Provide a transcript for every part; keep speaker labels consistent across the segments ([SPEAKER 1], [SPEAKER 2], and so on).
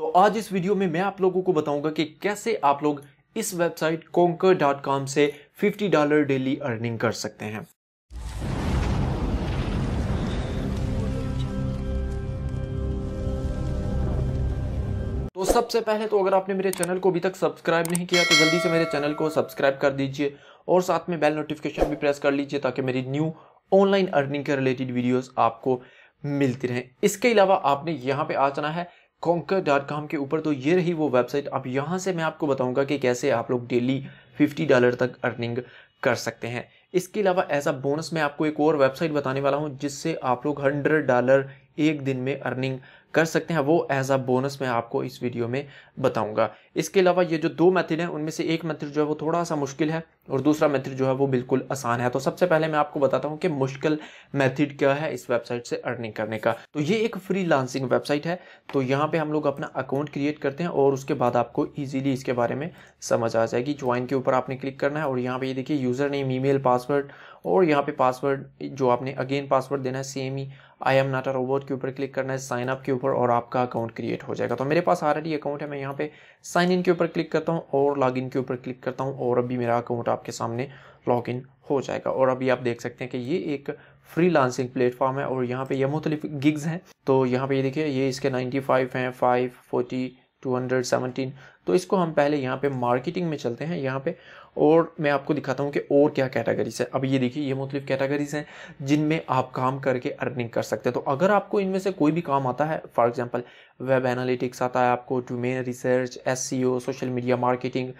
[SPEAKER 1] तो आज इस वीडियो में मैं आप लोगों को बताऊंगा कि कैसे आप लोग इस वेबसाइट डॉट कॉम से फिफ्टी डॉलर डेली अर्निंग कर सकते हैं तो सबसे पहले तो अगर आपने मेरे चैनल को अभी तक सब्सक्राइब नहीं किया तो जल्दी से मेरे चैनल को सब्सक्राइब कर दीजिए और साथ में बेल नोटिफिकेशन भी प्रेस कर लीजिए ताकि मेरी न्यू ऑनलाइन अर्निंग के रिलेटेड वीडियोस आपको मिलती रहें इसके अलावा आपने यहाँ पे आ जाना है कॉन्कर डॉट कॉम के ऊपर तो ये रही वो वेबसाइट अब यहाँ से मैं आपको बताऊँगा कि कैसे आप लोग डेली फिफ्टी डॉलर तक अर्निंग कर सकते हैं इसके अलावा एज अ बोनस मैं आपको एक और वेबसाइट बताने वाला हूँ जिससे आप लोग हंड्रेड डॉलर एक दिन में अर्निंग कर सकते हैं वो एज अ बोनस मैं आपको इस वीडियो में बताऊंगा इसके अलावा ये जो दो मेथड हैं उनमें से एक मेथड जो है वो थोड़ा सा मुश्किल है और दूसरा मेथड जो है वो बिल्कुल आसान है तो सबसे पहले मैं आपको बताता हूँ कि मुश्किल मेथड क्या है इस वेबसाइट से अर्निंग करने का तो ये एक फ्री वेबसाइट है तो यहाँ पर हम लोग अपना अकाउंट क्रिएट करते हैं और उसके बाद आपको ईजिली इसके बारे में समझ आ जाएगी ज्वाइन के ऊपर आपने क्लिक करना है और यहाँ पर ये देखिए यूज़र नेम ई पासवर्ड और यहाँ पे पासवर्ड जो आपने अगेन पासवर्ड देना है सेम ही आई एम नाटा रोबोट के ऊपर क्लिक करना है साइन अप के ऊपर और आपका अकाउंट क्रिएट हो जाएगा तो मेरे पास ऑलरेडी अकाउंट है मैं यहाँ पे साइन इन के ऊपर क्लिक करता हूँ और लॉग इन के ऊपर क्लिक करता हूँ और अभी मेरा अकाउंट आपके सामने लॉग इन हो जाएगा और अभी आप देख सकते हैं कि ये एक फ्री लांसिंग प्लेटफॉर्म है और यहाँ पे ये मुख्तलिफ गिग्स हैं तो यहाँ पे ये देखिए ये इसके 95 हैं 5 40 217 तो इसको हम पहले यहाँ पे मार्केटिंग में चलते हैं यहाँ पे और मैं आपको दिखाता हूँ कि और क्या कैटेगरीज है अब ये देखिए ये मुख्तलिफ कैटेगरीज हैं जिनमें आप काम करके अर्निंग कर सकते हैं तो अगर आपको इनमें से कोई भी काम आता है फॉर एग्जांपल वेब एनालिटिक्स आता है आपको डोमेन रिसर्च एस social media marketing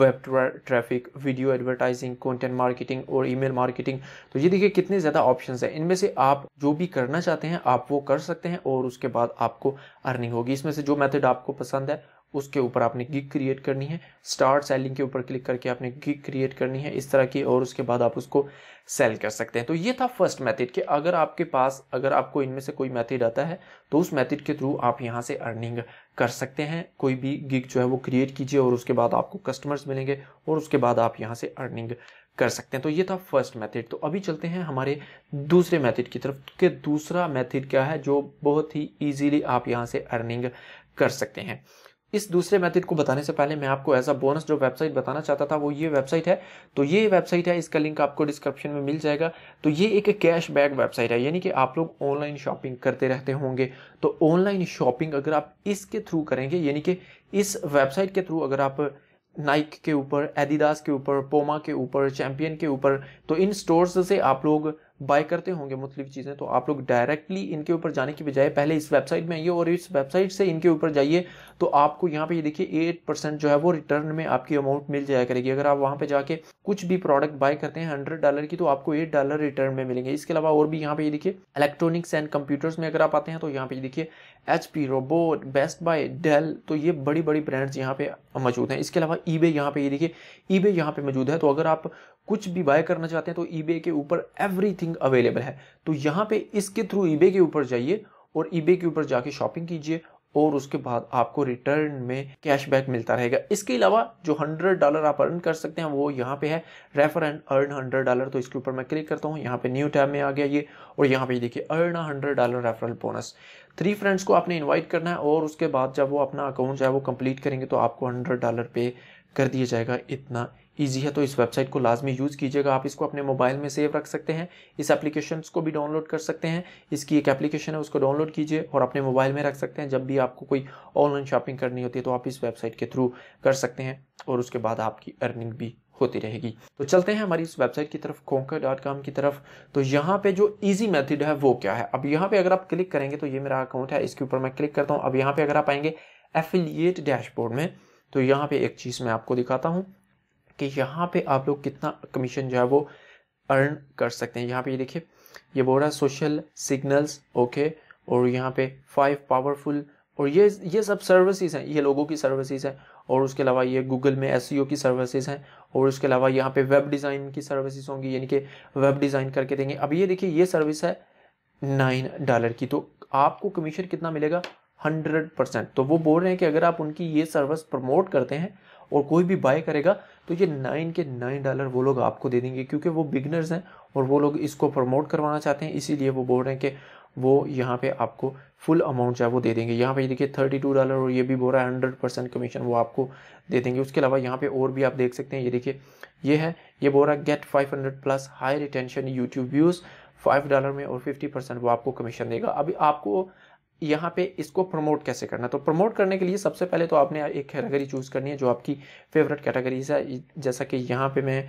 [SPEAKER 1] web traffic video advertising content marketing और ईमेल मार्केटिंग तो ये देखिए कितने ज़्यादा ऑप्शन हैं इनमें से आप जो भी करना चाहते हैं आप वो कर सकते हैं और उसके बाद आपको अर्निंग होगी इसमें से जो मेथड आपको पसंद है उसके ऊपर आपने गिग क्रिएट करनी है स्टार्ट सेलिंग के ऊपर क्लिक करके आपने गिग क्रिएट करनी है इस तरह की और उसके बाद आप उसको सेल कर सकते हैं तो ये था फर्स्ट मेथड कि अगर आपके पास अगर आपको इनमें से कोई मेथड आता है तो उस मेथड के थ्रू आप यहाँ से अर्निंग कर सकते हैं कोई भी गिग जो है वो क्रिएट कीजिए और उसके बाद आपको कस्टमर्स मिलेंगे और उसके बाद आप यहाँ से अर्निंग कर सकते हैं तो ये था फर्स्ट मेथड तो अभी चलते हैं हमारे दूसरे मेथड की तरफ के दूसरा मेथड क्या है जो बहुत ही इजीली आप यहाँ से अर्निंग कर सकते हैं इस दूसरे मेथड को बताने से पहले मैं आपको एज अ बोनस जो वेबसाइट बताना चाहता था वो ये वेबसाइट है तो ये वेबसाइट है इसका लिंक आपको डिस्क्रिप्शन में मिल जाएगा तो ये एक कैश बैक वेबसाइट है यानी कि आप लोग ऑनलाइन शॉपिंग करते रहते होंगे तो ऑनलाइन शॉपिंग अगर आप इसके थ्रू करेंगे यानी कि इस वेबसाइट के थ्रू अगर आप नाइक के ऊपर एडिडास के ऊपर पोमा के ऊपर चैम्पियन के ऊपर तो इन स्टोर्स से आप लोग बाय करते होंगे मुख्तलिफ चीज़ें तो आप लोग डायरेक्टली इनके ऊपर जाने की बजाय पहले इस वेबसाइट में आइए और इस वेबसाइट से इनके ऊपर जाइए तो आपको यहाँ पे ये देखिए एट परसेंट जो है वो रिटर्न में आपकी अमाउंट मिल जाया करेगी अगर आप वहाँ पे जाके कुछ भी प्रोडक्ट बाय करते हैं हंड्रेड डॉलर की तो आपको एट डॉलर रिटर्न में मिलेंगे इसके अलावा और भी यहाँ पे ये देखिए इलेक्ट्रॉनिक्स एंड कंप्यूटर्स में अगर आप आते हैं तो यहाँ पे देखिए H P robot best buy Dell तो ये बड़ी बड़ी ब्रांड्स यहाँ पे मौजूद हैं इसके अलावा ई बे यहाँ पे ये देखिए ई बे यहाँ पे मौजूद है तो अगर आप कुछ भी बाय करना चाहते हैं तो ईबे के ऊपर एवरीथिंग अवेलेबल है तो यहाँ पे इसके थ्रू ईबे के ऊपर जाइए और ईबे के ऊपर जाके शॉपिंग कीजिए और उसके बाद आपको रिटर्न में कैशबैक मिलता रहेगा इसके अलावा जो हंड्रेड डॉलर आप अर्न कर सकते हैं वो यहाँ पे है refer and earn hundred dollar तो इसके ऊपर मैं क्लिक करता हूँ यहाँ पे न्यू टैब में आ गया ये और यहाँ पे देखिए earn hundred dollar referral bonus three friends को आपने इनवाइट करना है और उसके बाद जब वो अपना अकाउंट जो है वो कंप्लीट करेंगे तो आपको हंड्रेड डॉलर पे कर दिया जाएगा इतना ईजी है तो इस वेबसाइट को लाजमी यूज़ कीजिएगा आप इसको अपने मोबाइल में सेव रख सकते हैं इस एप्लीकेशन को भी डाउनलोड कर सकते हैं इसकी एक एप्लीकेशन है उसको डाउनलोड कीजिए और अपने मोबाइल में रख सकते हैं जब भी आपको कोई ऑनलाइन शॉपिंग करनी होती है तो आप इस वेबसाइट के थ्रू कर सकते हैं और उसके बाद आपकी अर्निंग भी होती रहेगी तो चलते हैं हमारी इस वेबसाइट की तरफ कॉन्कर डॉट कॉम की तरफ तो यहाँ पे जो इजी मेथड है वो क्या है अब यहाँ पे अगर आप क्लिक करेंगे तो ये मेरा अकाउंट है इसके ऊपर मैं क्लिक करता हूँ अब यहाँ पे अगर आप आएंगे एफिलियट डैशबोर्ड में तो यहाँ पे एक चीज़ मैं आपको दिखाता हूँ कि यहाँ पे आप लोग कितना कमीशन जो है वो अर्न कर सकते हैं यहाँ पे ये देखिए ये बोल रहा है सोशल सिग्नल्स ओके और यहाँ पे फाइव पावरफुल और ये ये सब सर्विसेज हैं ये लोगों की सर्विसेज हैं और उसके अलावा ये गूगल में एस e की सर्विसेज हैं और उसके अलावा यहाँ पे वेब डिज़ाइन की सर्विसेज होंगी यानी कि वेब डिज़ाइन करके देंगे अब ये देखिए ये सर्विस है नाइन डॉलर की तो आपको कमीशन कितना मिलेगा हंड्रेड परसेंट तो वो बोल रहे हैं कि अगर आप उनकी ये सर्विस प्रमोट करते हैं और कोई भी बाय करेगा तो ये नाइन के नाइन डॉलर वो लोग आपको दे देंगे क्योंकि वो बिगनर्स हैं और वो लोग इसको प्रमोट करवाना चाहते हैं इसीलिए वो बोल रहे हैं कि वो यहाँ पे आपको फुल अमाउंट चाहे वो दे देंगे यहाँ पे ये देखिए थर्टी टू डॉलर और ये भी बोल रहा है हंड्रेड परसेंट कमीशन वो आपको दे देंगे उसके अलावा यहाँ पे और भी आप देख सकते हैं ये देखिए ये है ये बोल रहा है get five hundred plus high retention YouTube views five dollar में और फिफ्टी परसेंट वो आपको कमीशन देगा अभी आपको यहाँ पे इसको प्रमोट कैसे करना तो प्रमोट करने के लिए सबसे पहले तो आपने एक कैटेगरी चूज़ करनी है जो आपकी फेवरेट कैटेगरीज है जैसा कि यहाँ पे मैं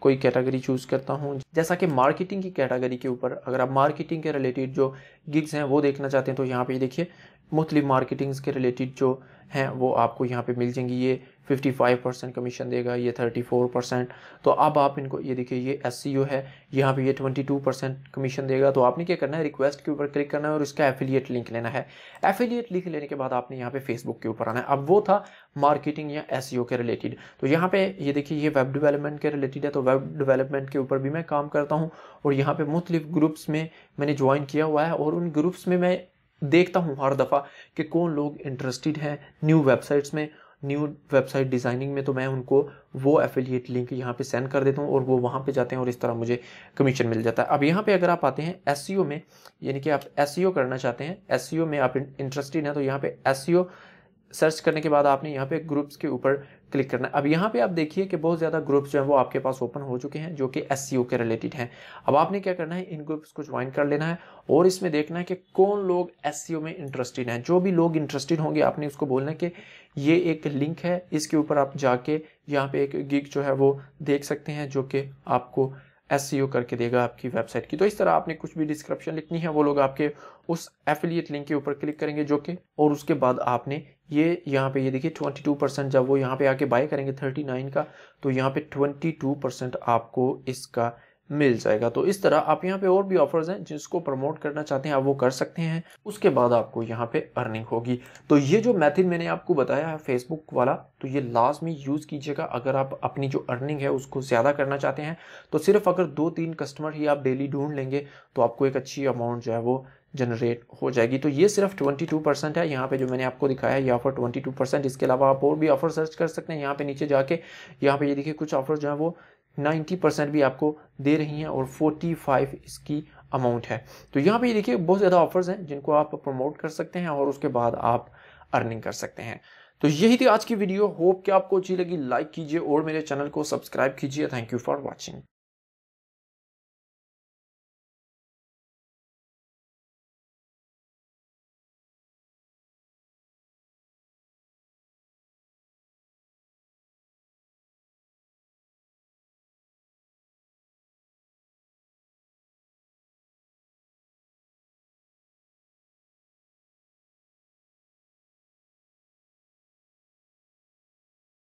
[SPEAKER 1] कोई कैटेगरी चूज़ करता हूँ जैसा कि मार्केटिंग की कैटेगरी के ऊपर अगर आप मार्केटिंग के रिलेटेड जो गिग्स हैं वो देखना चाहते हैं तो यहाँ पे देखिए मुख्तलिफ मार्केटिंग्स के रिलेटेड जो हैं वो आपको यहाँ पे मिल जाएंगी ये 55 परसेंट कमीशन देगा ये 34 परसेंट तो अब आप इनको ये देखिए ये एस है यहाँ पे ये 22 परसेंट कमीशन देगा तो आपने क्या करना है रिक्वेस्ट के ऊपर क्लिक करना है और इसका एफिलिएट लिंक लेना है एफिलिएट लिंक लेने के बाद आपने यहाँ पे फेसबुक के ऊपर आना है अब वो था मार्केटिंग या एस के रिलेटेड तो यहाँ पे ये देखिए ये वेब डिवेलपमेंट के रिलेटेड है तो वेब डिवेलपमेंट के ऊपर भी मैं काम करता हूँ और यहाँ पर मुख्तलिफ ग्रुप्स में मैंने ज्वाइन किया हुआ है और उन ग्रुप्स में मैं देखता हूँ हर दफ़ा कि कौन लोग इंटरेस्टेड हैं न्यू वेबसाइट्स में न्यू वेबसाइट डिज़ाइनिंग में तो मैं उनको वो एफिलिएट लिंक यहाँ पे सेंड कर देता हूँ और वो वहाँ पे जाते हैं और इस तरह मुझे कमीशन मिल जाता है अब यहाँ पे अगर आप आते हैं एस e में यानी कि आप एस e करना चाहते हैं एस e में आप इंटरेस्टेड हैं तो यहाँ पे एस सर्च करने के बाद आपने यहाँ पे ग्रुप्स के ऊपर क्लिक करना है अब यहाँ पे आप देखिए कि बहुत ज़्यादा ग्रुप्स जो हैं वो आपके पास ओपन हो चुके हैं जो कि एस e के रिलेटेड हैं अब आपने क्या करना है इन ग्रुप्स को ज्वाइन कर लेना है और इसमें देखना है कि कौन लोग एस e में इंटरेस्टेड हैं जो भी लोग इंटरेस्टेड होंगे आपने उसको बोलना है कि ये एक लिंक है इसके ऊपर आप जाके यहाँ पे एक गिग जो है वो देख सकते हैं जो कि आपको एस e करके देगा आपकी वेबसाइट की तो इस तरह आपने कुछ भी डिस्क्रिप्शन लिखनी है वो लोग आपके उस एफिलियट लिंक के ऊपर क्लिक करेंगे जो कि और उसके बाद आपने ये यहाँ पे ये देखिए 22 परसेंट जब वो यहाँ पे आके बाय करेंगे 39 का तो यहाँ पे 22 परसेंट आपको इसका मिल जाएगा तो इस तरह आप यहाँ पे और भी ऑफर्स हैं जिसको प्रमोट करना चाहते हैं आप वो कर सकते हैं उसके बाद आपको यहाँ पे अर्निंग होगी तो ये जो मेथड मैंने आपको बताया है फेसबुक वाला तो ये लास्ट में यूज़ कीजिएगा अगर आप अपनी जो अर्निंग है उसको ज़्यादा करना चाहते हैं तो सिर्फ अगर दो तीन कस्टमर ही आप डेली ढूंढ लेंगे तो आपको एक अच्छी अमाउंट जो है वो जनरेट हो जाएगी तो ये सिर्फ 22 परसेंट है यहाँ पे जो मैंने आपको दिखाया है ये ऑफर 22 परसेंट इसके अलावा आप और भी ऑफर सर्च कर सकते हैं यहाँ पे नीचे जाके यहाँ पे ये देखिए कुछ ऑफर जो है वो 90 परसेंट भी आपको दे रही हैं और 45 इसकी अमाउंट है तो यहाँ पे ये देखिए बहुत ज़्यादा ऑफर्स हैं जिनको आप प्रमोट कर सकते हैं और उसके बाद आप अर्निंग कर सकते हैं तो यही थी आज की वीडियो होप कि आपको अच्छी लगी लाइक कीजिए और मेरे चैनल को सब्सक्राइब कीजिए थैंक यू फॉर वॉचिंग